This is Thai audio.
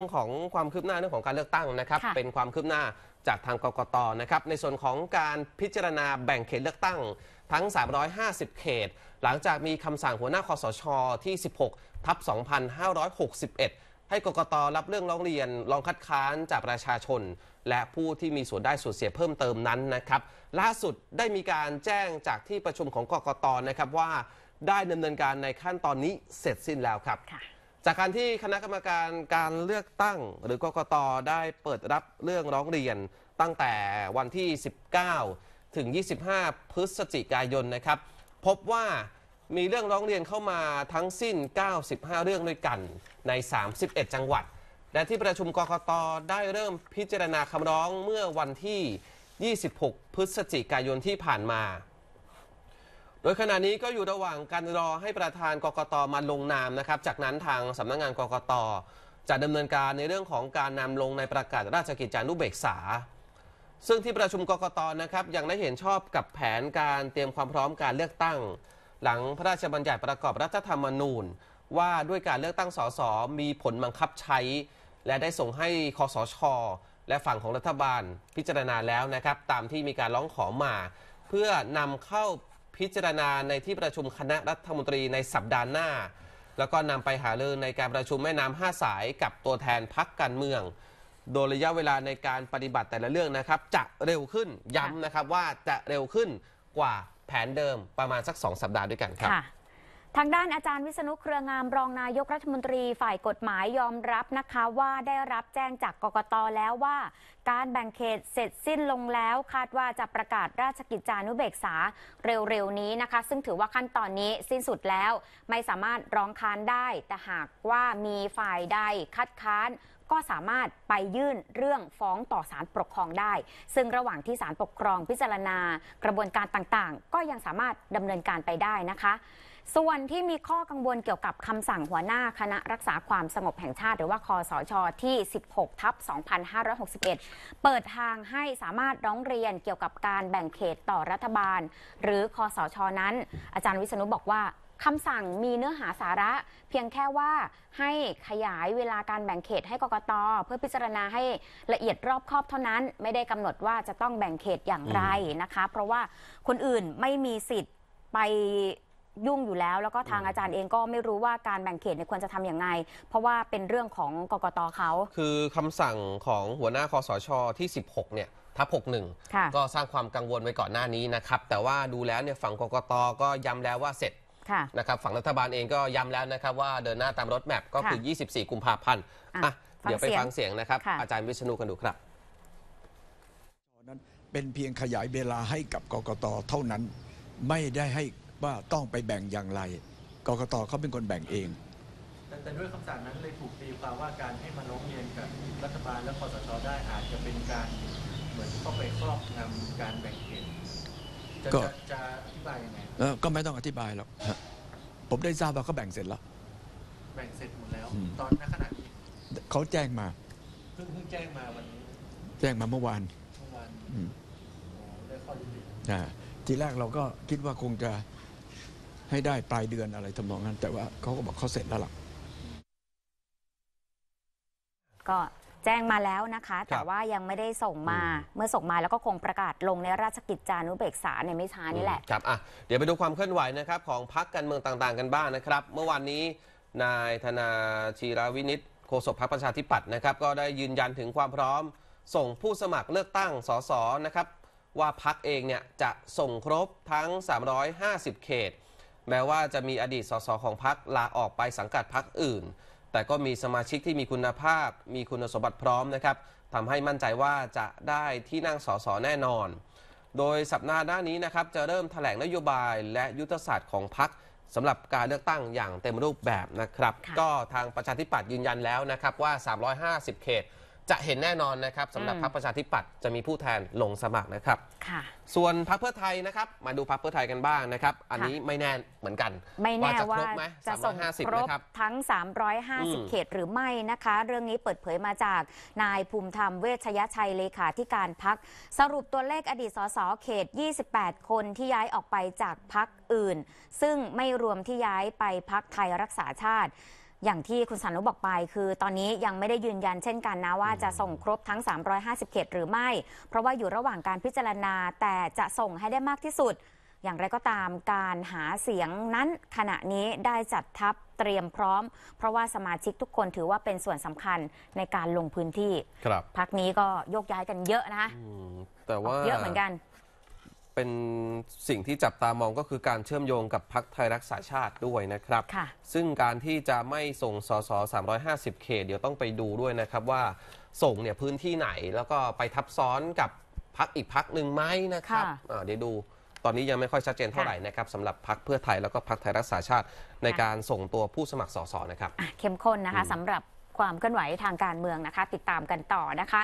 ของความคืบหน้าเรื่องของการเลือกตั้งนะครับ เป็นความคืบหน้าจากทางกกตนะครับในส่วนของการพิจารณาแบ่งเขตเลือกตั้ง ทั้ง 350 เขตหลังจากมีคำสั่งหัวหน้าคอสช ที่ 16 ทับ2561 ให้กกตรับเรื่องร้องเรียนลองคัดค้านจากประชาชน และผู้ที่มีส่วนได้ส่วนเสียเพิ่มเติมนั้นนะครับ ล่าสุดได้มีการแจ้งจากที่ประชุมของกกตนะครับว่าได้ดำเนินการในขั้นตอนนี้เสร็จสิ้นแล้วครับจากการที่คณะกรรมการการเลือกตั้งหรือกกตได้เปิดรับเรื่องร้องเรียนตั้งแต่วันที่ 19 ถึง 25 พฤศจิกายนนะครับ พบว่ามีเรื่องร้องเรียนเข้ามาทั้งสิ้น 95 เรื่องด้วยกันใน 31 จังหวัด และที่ประชุมกกตได้เริ่มพิจารณาคำร้องเมื่อวันที่ 26 พฤศจิกายนที่ผ่านมาโดยขณะนี้ก็อยู่ระหว่างการรอให้ประธานกกตมาลงนามนะครับ จากนั้นทางสำนักงงานกกตจะดำเนินการในเรื่องของการนำลงในประกาศราชกิจจานุเบกษา ซึ่งที่ประชุมกกตนะครับยังได้เห็นชอบกับแผนการเตรียมความพร้อมการเลือกตั้ง หลังพระราชบัญญัติประกอบรัฐธรรมนูญ ว่าด้วยการเลือกตั้งสสมีผลบังคับใช้ และได้ส่งให้คอสช และฝั่งของรัฐบาลพิจารณาแล้วนะครับ ตามที่มีการร้องขอมา เพื่อนำเข้าพิจารณาในที่ประชุมคณะรัฐมนตรีในสัปดาห์หน้า แล้วก็นำไปหาเรือในการประชุมแม่น้ำห้าสายกับตัวแทนพักการเมือง โดยระยะเวลาในการปฏิบัติแต่ละเรื่องนะครับ จะเร็วขึ้นย้ำนะครับว่าจะเร็วขึ้นกว่าแผนเดิมประมาณสัก 2 สัปดาห์ด้วยกันครับทางด้านอาจารย์วิษณุเครืองามรองนายกรัฐมนตรีฝ่ายกฎหมายยอมรับนะคะว่าได้รับแจ้งจากกกตแล้วว่าการแบ่งเขตเสร็จสิ้นลงแล้วคาดว่าจะประกาศราชกิจจานุเบกษาเร็วๆนี้นะคะ ซึ่งถือว่าขั้นตอนนี้สิ้นสุดแล้วไม่สามารถร้องค้านได้ แต่หากว่ามีฝ่ายใดคัดค้าน ก็สามารถไปยื่นเรื่องฟ้องต่อศาลปกครองได้ ซึ่งระหว่างที่ศาลปกครองพิจารณากระบวนการต่างๆ ก็ยังสามารถดำเนินการไปได้นะคะส่วนที่มีข้อกังวลเกี่ยวกับคำสั่งหัวหน้าคณะรักษาความสงบแห่งชาติ หรือว่าคอสชที่ 16 ทับ 2561 เปิดทางให้สามารถร้องเรียนเกี่ยวกับการแบ่งเขตต่อรัฐบาล หรือคอสช นั้นอาจารย์วิษณุบอกว่าคำสั่งมีเนื้อหาสาระ เพียงแค่ว่าให้ขยายเวลาการแบ่งเขตให้กกตเพื่อพิจารณาให้ละเอียดรอบคอบเท่านั้น ไม่ได้กำหนดว่าจะต้องแบ่งเขตอย่างไรนะคะเพราะว่าคนอื่นไม่มีสิทธิ์ไปยุ่งอยู่แล้วแล้วก็ทางอาจารย์เองก็ไม่รู้ว่าการแบ่งเขตเนี่ยควรจะทำอย่างไง เพราะว่าเป็นเรื่องของกกตเขา คือคำสั่งของหัวหน้าคอสชที่ 16เนี่ยทับหนึ61 ก็สร้างความกังวลไว้ก่อนหน้านี้นะครับแต่ว่าดูแล้วเนี่ยฝั่งกกตก็ย้ำแล้วว่าเสร็จะนะครับฝั่งรัฐบาลเองก็ย้ำแล้วนะครับว่าเดินหน้าตามรถแมพก็คือ24กุมภาพันธ์อ่ะเดี๋ยวไปฟังเสียงนะครับอาจารย์วิชนุกันดูครับนั้นเป็นเพียงขยายเวลาให้กับกกต เท่านั้นไม่ได้ให้ว่าต้องไปแบ่งอย่างไรกกตเขาเป็นคนแบ่งเอง แต่แต่ด้วยคำสั่งนั้นเลยถูกตี ความว่าการให้มาร้องเรียนกับรัฐบาล และคอสชได้ อาจจะเป็นการเหมือนเข้าไปครอบงำการแบ่งเขตจะก็จะอธิบายยังไงก็ไม่ต้องอธิบายหรอกผมได้ทราบว่าเขาแบ่งเสร็จแล้ว แบ่งเสร็จหมดแล้ว ตอนกขณะนี้เขาแจ้งมาเพิ่งแจ้งมาวันนี้ แจ้งมาเมื่อวาน เมื่อวานอือได้ข้อยุติอ่าทีแรกเราก็คิดว่าคงจะให้ได้ปลายเดือนอะไรทำนองนั้นแต่ว่าเขาก็บอกเขาเสร็จแล้วล่ะก็แจ้งมาแล้วนะคะ แต่ว่ายังไม่ได้ส่งมาเมื่อส่งมาแล้วก็คงประกาศลงในราชกิจจานุเบกษาในไม่ช้านี่แหละครับอ่ะเดี๋ยวไปดูความเคลื่อนไหวนะครับของพักการเมืองต่าง ๆกันบ้างนะครับ เมื่อวานนี้นายธนาชีรวินิตโฆษกพรรคประชาธิปัตย์นะครับก็ได้ยืนยันถึงความพร้อมส่งผู้สมัครเลือกตั้งสสนะครับ ว่าพักเองเนี่ยจะส่งครบทั้ง 350 เขตแม้ว่าจะมีอดีตสสของพักลาออกไปสังกัดพักอื่น แต่ก็มีสมาชิกที่มีคุณภาพมีคุณสมบัติพร้อมนะครับทำให้มั่นใจว่าจะได้ที่นั่งสสแน่นอน โดยสัปดาห์หน้านี้นะครับ จะเริ่มถแถลงนโยบายและยุทธศาสตร์ของพักสำหรับการเลือกตั้งอย่างเต็มรูปแบบนะครับ ก็ทางประชาธิปัตย์ยืนยันแล้วนะครับว่า 350 เขตจะเห็นแน่นอนนะครับสำหรับพรรคประชาธิปัตย์จะมีผู้แทนลงสมัครนะครับค่ะส่วนพรรคเพื่อไทยนะครับมาดูพรรคเพื่อไทยกันบ้างนะครับ อันนี้ไม่แน่เหมือนกัน ไม่แน่ว่า จะครบไหมจาส่งครบนะครับทั้ง350เขตหรือไม่นะคะเรื่องนี้เปิดเผยมาจากนายภูมิธรรมเวชยชัยเลขาธิการพักสรุปตัวเลขอดีตสสเขต 28 คนที่ย้ายออกไปจากพักอื่น ซึ่งไม่รวมที่ย้ายไปพักไทยรักษาชาติอย่างที่คุณสันุบอกไป คือตอนนี้ยังไม่ได้ยืนยันเช่นกันนะว่าจะส่งครบทั้ง 350เขตหรือไม่ เพราะว่าอยู่ระหว่างการพิจารณาแต่จะส่งให้ได้มากที่สุด อย่างไรก็ตามการหาเสียงนั้นขณะนี้ได้จัดทัพเตรียมพร้อม เพราะว่าสมาชิกทุกคนถือว่าเป็นส่วนสำคัญในการลงพื้นที่ ครับพักนี้ก็โยกย้ายกันเยอะนะแต่ว่าเยอะเหมือนกันเป็นสิ่งที่จับตามองก็คือการเชื่อมโยงกับพักไทยรักษาชาติด้วยนะครับ ค่ะ ซึ่งการที่จะไม่ส่งสส350 เขต เดี๋ยวต้องไปดูด้วยนะครับว่าส่งเนี่ยพื้นที่ไหน แล้วก็ไปทับซ้อนกับพักอีกพักหนึ่งไหมนะครับค่ะเดี๋ยวดูตอนนี้ยังไม่ค่อยชัดเจนเท่าไหร่นะครับสำหรับพักเพื่อไทยแล้วก็พักไทยรักษาชาติในการส่งตัวผู้สมัครสสนะครับเข้มข้นนะคะสำหรับความเคลื่อนไหวทางการเมืองนะคะ ติดตามกันต่อนะคะ